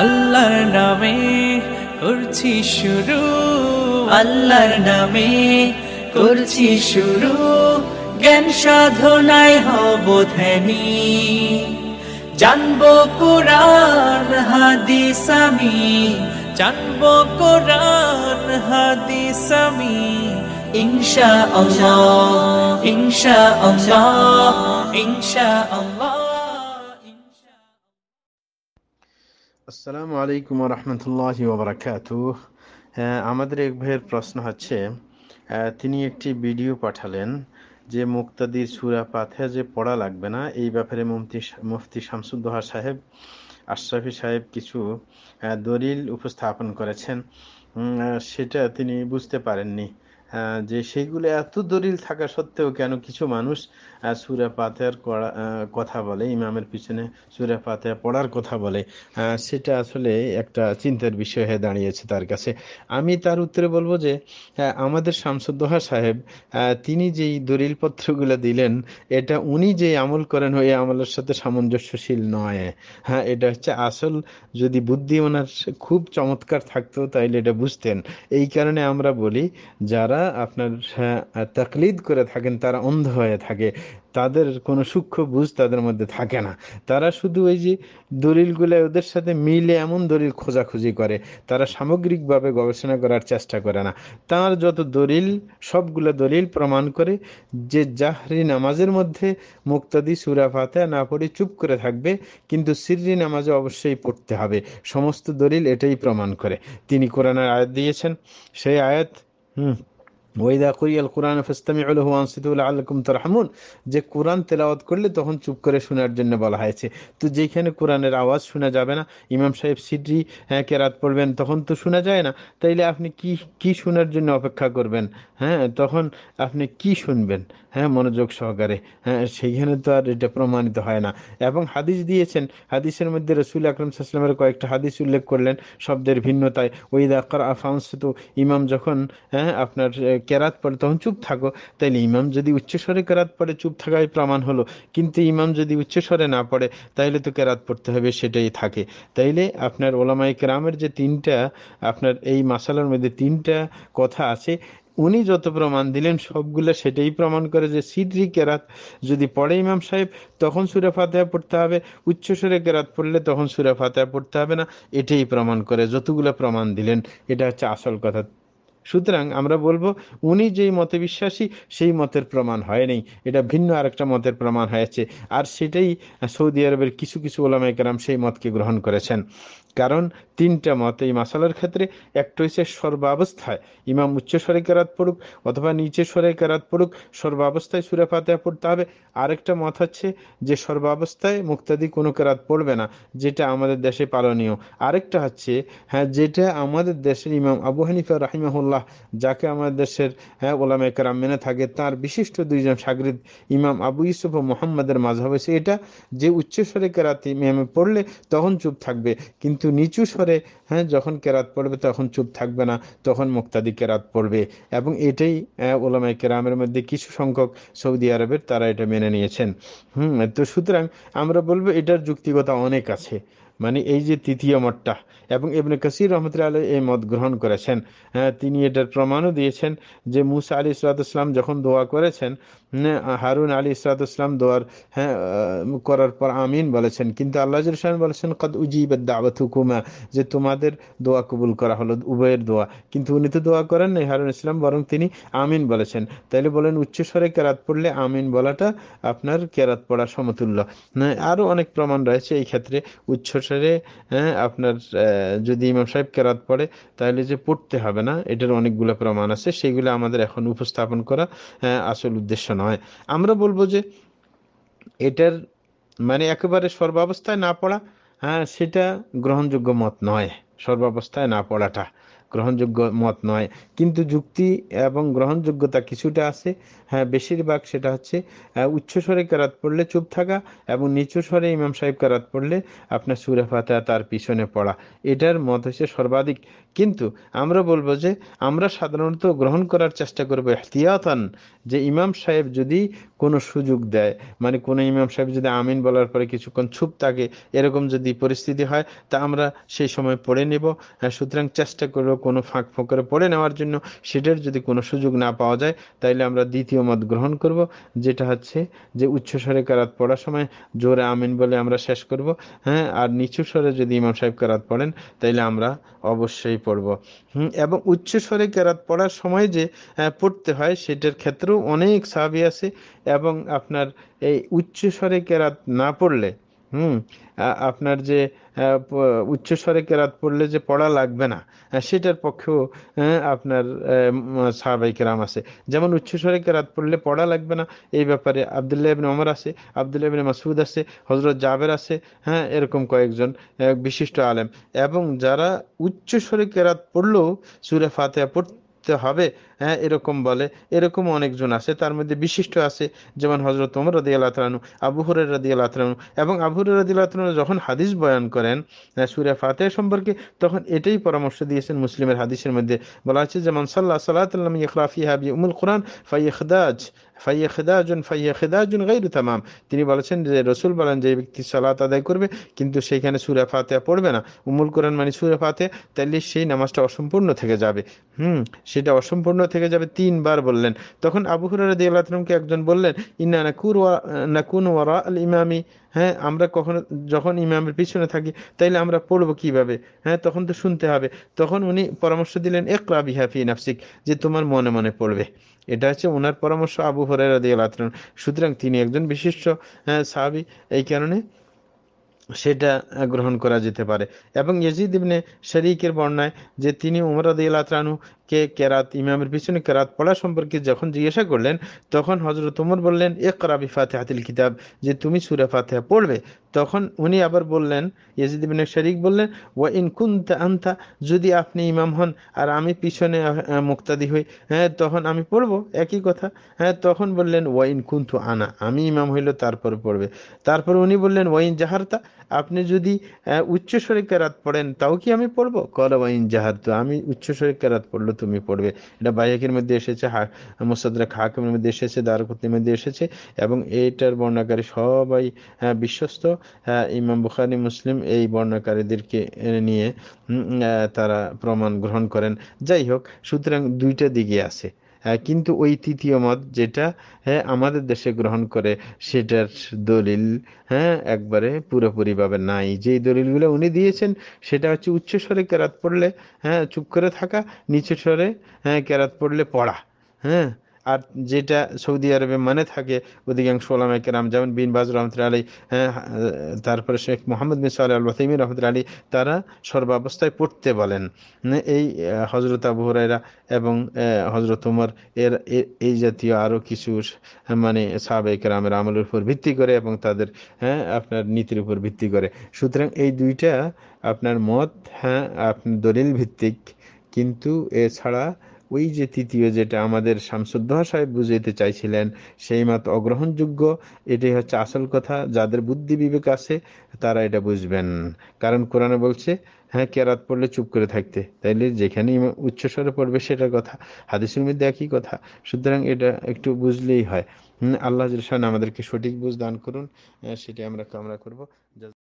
আল্লাহর নামে করছি শুরু আল্লাহর নামে করছি শুরু জ্ঞান সাধনায় হব ধ্যানি জানবো কোরআন হাদিস আমি জানবো কোরআন হাদিস আমি ইনশা আল্লাহ ইনশা আল্লাহ ইনশা আল্লাহ আসসালামু আলাইকুম রহমতুল্লাহ ওবরাকাত আমাদের এক ভাইয়ের প্রশ্ন হচ্ছে তিনি একটি ভিডিও পাঠালেন যে মুক্তাদির সুরা পাথে যে পড়া লাগবে না এই ব্যাপারে মুফতি মুফতি শামসুদ্দোহা সাহেব আশরাফি সাহেব কিছু দলিল উপস্থাপন করেছেন সেটা তিনি বুঝতে পারেননি যে সেইগুলো এত দলিল থাকা সত্ত্বেও কেন কিছু মানুষ সুরা করা কথা বলে ইমামের পিছনে সুরা পাতে পড়ার কথা বলে সেটা আসলে একটা চিন্তার বিষয় হয়ে দাঁড়িয়েছে তার কাছে আমি তার উত্তরে বলবো যে আমাদের শামসুদ্দোহা সাহেব তিনি যেই দলিলপত্রগুলো দিলেন এটা উনি যে আমল করেন ওই আমলের সাথে সামঞ্জস্যশীল নয় হ্যাঁ এটা হচ্ছে আসল যদি বুদ্ধি ওনার খুব চমৎকার থাকতো তাইলে এটা বুঝতেন এই কারণে আমরা বলি যারা আপনার হ্যাঁ, তাকলিদ করে থাকেন তারা অন্ধ হয়ে থাকে তাদের কোনো সূক্ষ্ম বুঝ তাদের মধ্যে থাকে না তারা শুধু ওই যে দলিলগুলো ওদের সাথে মিলে এমন দলিল খোঁজাখুঁজি করে তারা সামগ্রিকভাবে গবেষণা করার চেষ্টা করে না তার যত দলিল সবগুলো দলিল প্রমাণ করে যে জাহরি নামাজের মধ্যে মুক্তাদি সুরা ফাতে না পড়ে চুপ করে থাকবে কিন্তু সিররি নামাজে অবশ্যই পড়তে হবে সমস্ত দলিল এটাই প্রমাণ করে তিনি কোরআনার আয়াত দিয়েছেন সেই আয়াত হুম ওয়াইদা কুরিয়াল কোরআন ফাস্তামি আলহু আনসিদুল আল্লাকুম তরহামুন যে কোরআন তেলাওয়াত করলে তখন চুপ করে শোনার জন্য বলা হয়েছে তো যেখানে কোরআনের আওয়াজ শোনা যাবে না ইমাম সাহেব সিদ্রি হ্যাঁ কেরাত পড়বেন তখন তো শোনা যায় না তাইলে আপনি কি কি শোনার জন্য অপেক্ষা করবেন হ্যাঁ তখন আপনি কি শুনবেন হ্যাঁ মনোযোগ সহকারে হ্যাঁ সেইখানে তো আর এটা প্রমাণিত হয় না এবং হাদিস দিয়েছেন হাদিসের মধ্যে রসুল আকরম সাল্লামের কয়েকটা হাদিস উল্লেখ করলেন শব্দের ভিন্নতায় ওইদা কর আফাউন্স তো ইমাম যখন হ্যাঁ আপনার কেরাত পড়ে তখন চুপ থাকো তাইলে ইমাম যদি উচ্চস্বরে কেরাত পড়ে চুপ থাকাই প্রমাণ হলো কিন্তু ইমাম যদি উচ্চস্বরে না পড়ে তাইলে তো কেরাত পড়তে হবে সেটাই থাকে তাইলে আপনার ওলামাই কেরামের যে তিনটা আপনার এই মাসালার মধ্যে তিনটা কথা আছে উনি যত প্রমাণ দিলেন সবগুলো সেটাই প্রমাণ করে যে সিদ্রি কেরাত যদি পড়ে ইমাম সাহেব তখন সুরা ফাতেহা পড়তে হবে উচ্চস্বরে কেরাত পড়লে তখন সুরা ফাতেহা পড়তে হবে না এটাই প্রমাণ করে যতগুলো প্রমাণ দিলেন এটা হচ্ছে আসল কথা সুতরাং আমরা বলবো উনি যেই মতে বিশ্বাসী সেই মতের প্রমাণ হয়নি এটা ভিন্ন আরেকটা মতের প্রমাণ হয়েছে আর সেটাই সৌদি আরবের কিছু কিছু ওলামাইকেরাম সেই মতকে গ্রহণ করেছেন কারণ তিনটা মত এই মাসালার ক্ষেত্রে একটা হচ্ছে সর্বাবস্থায় ইমাম উচ্চ স্বরে কেরাত পড়ুক অথবা নিচে স্বরে কেরাত পড়ুক সর্বাবস্থায় সুরে ফাতেহা পড়তে হবে আরেকটা মত হচ্ছে যে সর্বাবস্থায় মুক্তাদি কোনো কেরাত পড়বে না যেটা আমাদের দেশে পালনীয় আরেকটা হচ্ছে হ্যাঁ যেটা আমাদের দেশের ইমাম আবু হানিফা রাহিমাহুল্লাহ যাকে আমাদের দেশের হ্যাঁ ওলামে কেরাম মেনে থাকে তার বিশিষ্ট দুইজন সাগরিদ ইমাম আবু ইউসুফ ও মোহাম্মদের মাঝ হয়েছে এটা যে উচ্চ স্বরে কেরাত ইমামে পড়লে তখন চুপ থাকবে কিন্তু কিন্তু নিচু স্বরে হ্যাঁ যখন কেরাত পড়বে তখন চুপ থাকবে না তখন মুক্তাদি কেরাত পড়বে এবং এটাই ওলামাই কেরামের মধ্যে কিছু সংখ্যক সৌদি আরবের তারা এটা মেনে নিয়েছেন হুম তো সুতরাং আমরা বলবো এটার যুক্তিগতা অনেক আছে মানে এই যে তৃতীয় মতটা এবং এমনি কাসির রহমতুল্লা আলহ এই মত গ্রহণ করেছেন হ্যাঁ, তিনি এটার প্রমাণও দিয়েছেন যে মুসা আলী ইসলাতাম যখন দোয়া করেছেন হ্যাঁ, হারুন আলী ইসলাতাম দোয়ার হ্যাঁ করার পর আমিন বলেছেন কিন্তু আল্লাহ রসান বলেছেন কদ উজিবের দাবত হুকুমা যে তোমাদের দোয়া কবুল করা হলো উভয়ের দোয়া কিন্তু উনি তো দোয়া করেন নাই হারুন ইসলাম বরং তিনি আমিন বলেছেন তাইলে বলেন উচ্চস্বরে কেরাত পড়লে আমিন বলাটা আপনার কেরাত পড়া সমতুল্য হ্যাঁ, আরও অনেক প্রমাণ রয়েছে এই ক্ষেত্রে উচ্চস্বরে অনুসারে হ্যাঁ, আপনার যদি ইমাম সাহেব কেরাত পড়ে তাহলে যে পড়তে হবে না এটার অনেকগুলো প্রমাণ আছে সেগুলো আমাদের এখন উপস্থাপন করা আসল উদ্দেশ্য নয় আমরা বলবো যে এটার মানে একেবারে সর্বাবস্থায় না পড়া হ্যাঁ সেটা গ্রহণযোগ্য মত নয় সর্বাবস্থায় না পড়াটা গ্রহণযোগ্য মত নয় কিন্তু যুক্তি এবং গ্রহণযোগ্যতা কিছুটা আছে হ্যাঁ বেশিরভাগ সেটা হচ্ছে উচ্চ স্বরে কেরাত পড়লে চুপ থাকা এবং নিচু স্বরে ইমাম সাহেব কেরাত পড়লে আপনার সুরে ফাতা তার পিছনে পড়া এটার মত হচ্ছে সর্বাধিক কিন্তু আমরা বলবো যে আমরা সাধারণত গ্রহণ করার চেষ্টা করবো এহতিয়াতন যে ইমাম সাহেব যদি কোনো সুযোগ দেয় মানে কোনো ইমাম সাহেব যদি আমিন বলার পরে কিছুক্ষণ চুপ থাকে এরকম যদি পরিস্থিতি হয় তা আমরা সেই সময় পড়ে নেব হ্যাঁ, সুতরাং চেষ্টা করব কোনো ফাঁক ফোঁকরে পড়ে নেওয়ার জন্য সেটার যদি কোনো সুযোগ না পাওয়া যায় তাইলে আমরা দ্বিতীয় মত গ্রহণ করব যেটা হচ্ছে যে উচ্চস্বরে কারাত পড়ার সময় জোরে আমিন বলে আমরা শেষ করব হ্যাঁ আর নিচু স্বরে যদি ইমাম সাহেব কেরাত পড়েন তাইলে আমরা অবশ্যই পড়ব হুম এবং উচ্চ স্বরে কেরাত পড়ার সময় যে পড়তে হয় সেটার ক্ষেত্রেও অনেক সাবি আছে এবং আপনার এই উচ্চ স্বরে কেরাত না পড়লে হুম আপনার যে উচ্চস্বরে কেরাত পড়লে যে পড়া লাগবে না সেটার পক্ষেও আপনার সাহাবাই কেরাম আছে যেমন উচ্চস্বরে কেরাত পড়লে পড়া লাগবে না এই ব্যাপারে আবদুল্লাহ ইবনে ওমর আছে আবদুল্লাহ ইবনে মাসুদ আছে হজরত জাবের আছে হ্যাঁ এরকম কয়েকজন বিশিষ্ট আলেম এবং যারা উচ্চস্বরে কেরাত পড়লেও সুরে ফাতেহা পড়তে হবে হ্যাঁ এরকম বলে এরকম অনেকজন আছে তার মধ্যে বিশিষ্ট আছে যেমন হজরত ওমর রদি আল্লাহ তালু আবুহরের রদি আল্লাহ তালু এবং আবুহরের রদি আল্লাহ তালু যখন হাদিস বয়ান করেন হ্যাঁ, সুরে ফাতে সম্পর্কে তখন এটাই পরামর্শ দিয়েছেন মুসলিমের হাদিসের মধ্যে বলা হচ্ছে যেমন সাল্লাহ সাল্লাহ ইখলাফি হাবি উমুল কোরআন ফাই ইখদাজ ফাইয়া জুন ফাইয়া জুন গাইরু তামাম তিনি বলেছেন যে রসুল বলেন যে ব্যক্তি সালাত আদায় করবে কিন্তু সেইখানে সুরা ফাতে পড়বে না উমুল কোরআন মানে সুরা ফাতে তাহলে সেই নামাজটা অসম্পূর্ণ থেকে যাবে হুম সেটা অসম্পূর্ণ থেকে যাবে তিনবার বললেন তখন আবু হুরার দিয়ালকে একজন বললেন ইন্না নাকুর নাকুন ওয়ারা আল ইমামি হ্যাঁ আমরা কখনো যখন ইমামের পিছনে থাকি তাইলে আমরা পড়বো কিভাবে হ্যাঁ তখন তো শুনতে হবে তখন উনি পরামর্শ দিলেন একলা বিহাফি নাফসিক যে তোমার মনে মনে পড়বে এটা হচ্ছে ওনার পরামর্শ আবু হরেরা দিয়ে আল্লাহ সুতরাং তিনি একজন বিশিষ্ট হ্যাঁ সাহাবি এই কারণে সেটা গ্রহণ করা যেতে পারে এবং ইয়াজিদ ইবনে শরিকের বর্ণায় যে তিনি উমর আদিয়ালাতরানু কে কেরাত ইমামের পিছনে কেরাত পড়া সম্পর্কে যখন জিজ্ঞাসা করলেন তখন হজরত উমর বললেন এ করাবি হাতিল কিতাব যে তুমি সুরা ফাতে পড়বে তখন উনি আবার বললেন ইয়াজিদ বিন শরিক বললেন ও ইন কুন্তা আনতা যদি আপনি ইমাম হন আর আমি পিছনে মুক্তাদি হই হ্যাঁ তখন আমি পড়বো একই কথা হ্যাঁ তখন বললেন ও ইন কুন্তু আনা আমি ইমাম হইল তারপর পড়বে তারপর উনি বললেন ওয়াইন জাহারতা আপনি যদি উচ্চ শরীর কেরাত পড়েন তাও কি আমি পড়বো কর ওয়াইন জাহার তো আমি শরীর কেরাত পড়লো তুমি পড়বে এটা বাইহাকির মধ্যে এসেছে মুসাদ্রাক হাকিমের মধ্যে এসেছে দারকুতির মধ্যে এসেছে এবং এইটার বর্ণাকারী সবাই হ্যাঁ, বিশ্বস্ত হ্যাঁ, ইমাম বুখারি মুসলিম এই বর্ণাকারীদেরকে নিয়ে তারা প্রমাণ গ্রহণ করেন যাই হোক সুতরাং দুইটা দিকে আছে হ্যাঁ, কিন্তু ওই তৃতীয় মত যেটা হ্যাঁ আমাদের দেশে গ্রহণ করে সেটার দলিল হ্যাঁ একবারে পুরোপুরিভাবে নাই যেই দলিলগুলো উনি দিয়েছেন সেটা হচ্ছে উচ্চ স্বরে কেরাত পড়লে হ্যাঁ চুপ করে থাকা নিচু স্বরে হ্যাঁ কেরাত পড়লে পড়া হ্যাঁ আর যেটা সৌদি আরবে মানে থাকে অধিকাংশ ওলামা কেরাম যেমন বিন বাজ রহমতুল আলী হ্যাঁ, তারপরে শেখ মোহাম্মদ মিসাল আল ওয়াসিমি রহমতুল আলী তারা সর্বাবস্থায় পড়তে বলেন এই হজরত আবু হরাইরা এবং হজরত উমর এর এই জাতীয় আরও কিছু মানে সাবেক রামের আমলের উপর ভিত্তি করে এবং তাদের হ্যাঁ আপনার নীতির উপর ভিত্তি করে সুতরাং এই দুইটা আপনার মত হ্যাঁ আপনার দলিল ভিত্তিক কিন্তু এছাড়া ওই যে তৃতীয় যেটা আমাদের শামসুদ্দোহা সাহেব বুঝাইতে চাইছিলেন সেই মত অগ্রহণযোগ্য এটাই হচ্ছে আসল কথা যাদের বুদ্ধি বিবেক আছে তারা এটা বুঝবেন কারণ কোরআনে বলছে হ্যাঁ কেরাত পড়লে চুপ করে থাকতে তাইলে যেখানে উচ্চস্বরে পড়বে সেটা কথা হাদিসের মধ্যে একই কথা সুতরাং এটা একটু বুঝলেই হয় আল্লাহ আমাদেরকে সঠিক বুঝ দান করুন হ্যাঁ, সেটি আমরা কামনা করবো